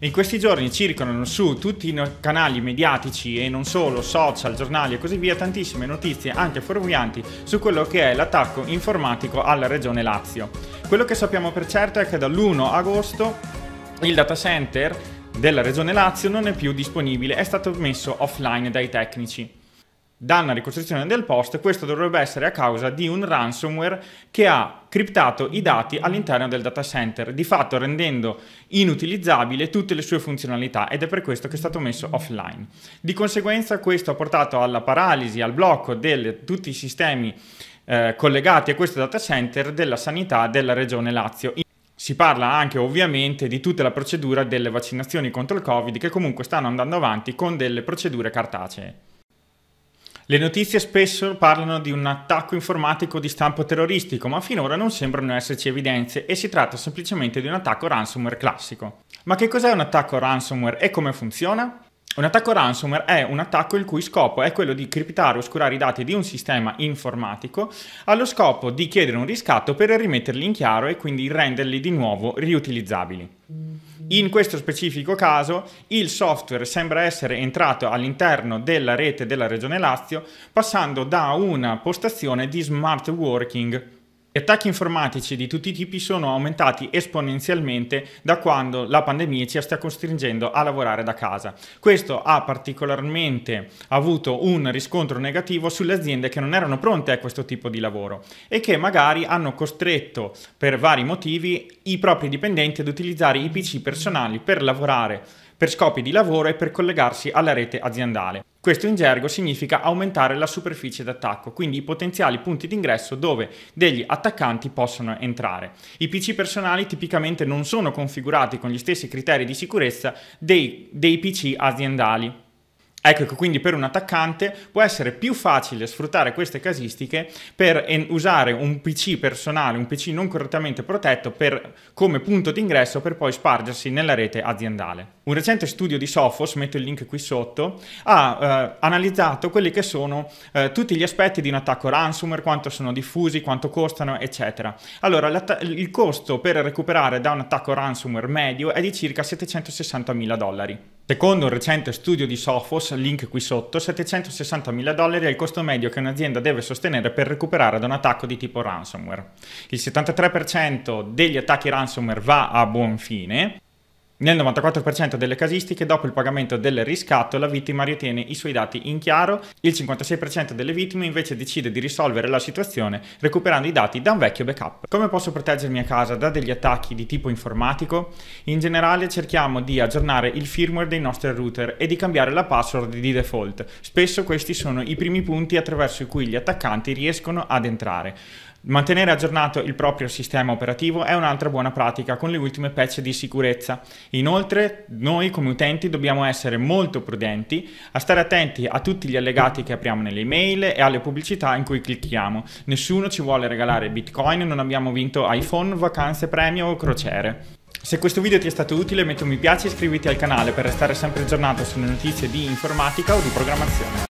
In questi giorni circolano su tutti i canali mediatici e non solo, social, giornali e così via, tantissime notizie anche fuorvianti su quello che è l'attacco informatico alla regione Lazio. Quello che sappiamo per certo è che dall'1 agosto il data center della regione Lazio non è più disponibile, è stato messo offline dai tecnici dalla ricostruzione del post, questo dovrebbe essere a causa di un ransomware che ha criptato i dati all'interno del data center, di fatto rendendo inutilizzabile tutte le sue funzionalità ed è per questo che è stato messo offline. Di conseguenza questo ha portato alla paralisi, al blocco di tutti i sistemi eh, collegati a questo data center della sanità della regione Lazio. Si parla anche ovviamente di tutta la procedura delle vaccinazioni contro il Covid che comunque stanno andando avanti con delle procedure cartacee. Le notizie spesso parlano di un attacco informatico di stampo terroristico, ma finora non sembrano esserci evidenze e si tratta semplicemente di un attacco ransomware classico. Ma che cos'è un attacco ransomware e come funziona? Un attacco ransomware è un attacco il cui scopo è quello di criptare o oscurare i dati di un sistema informatico allo scopo di chiedere un riscatto per rimetterli in chiaro e quindi renderli di nuovo riutilizzabili. In questo specifico caso il software sembra essere entrato all'interno della rete della Regione Lazio passando da una postazione di smart working gli attacchi informatici di tutti i tipi sono aumentati esponenzialmente da quando la pandemia ci sta costringendo a lavorare da casa. Questo ha particolarmente avuto un riscontro negativo sulle aziende che non erano pronte a questo tipo di lavoro e che magari hanno costretto per vari motivi i propri dipendenti ad utilizzare i PC personali per lavorare per scopi di lavoro e per collegarsi alla rete aziendale. Questo in gergo significa aumentare la superficie d'attacco, quindi i potenziali punti d'ingresso dove degli attaccanti possono entrare. I PC personali tipicamente non sono configurati con gli stessi criteri di sicurezza dei, dei PC aziendali. Ecco che quindi per un attaccante può essere più facile sfruttare queste casistiche per en- usare un PC personale, un PC non correttamente protetto per, come punto d'ingresso per poi spargersi nella rete aziendale. Un recente studio di Sophos, metto il link qui sotto, ha eh, analizzato quelli che sono eh, tutti gli aspetti di un attacco ransomware, quanto sono diffusi, quanto costano, eccetera. Allora, il costo per recuperare da un attacco ransomware medio è di circa 760 mila dollari. Secondo un recente studio di Sophos, link qui sotto, 760.000 dollari è il costo medio che un'azienda deve sostenere per recuperare da un attacco di tipo ransomware. Il 73% degli attacchi ransomware va a buon fine, nel 94% delle casistiche, dopo il pagamento del riscatto, la vittima ritiene i suoi dati in chiaro, il 56% delle vittime invece decide di risolvere la situazione recuperando i dati da un vecchio backup. Come posso proteggermi a casa da degli attacchi di tipo informatico? In generale cerchiamo di aggiornare il firmware dei nostri router e di cambiare la password di default. Spesso questi sono i primi punti attraverso cui gli attaccanti riescono ad entrare. Mantenere aggiornato il proprio sistema operativo è un'altra buona pratica con le ultime patch di sicurezza. Inoltre, noi come utenti dobbiamo essere molto prudenti a stare attenti a tutti gli allegati che apriamo nelle email e alle pubblicità in cui clicchiamo. Nessuno ci vuole regalare Bitcoin, non abbiamo vinto iPhone, vacanze, premio o crociere. Se questo video ti è stato utile metti un mi piace e iscriviti al canale per restare sempre aggiornato sulle notizie di informatica o di programmazione.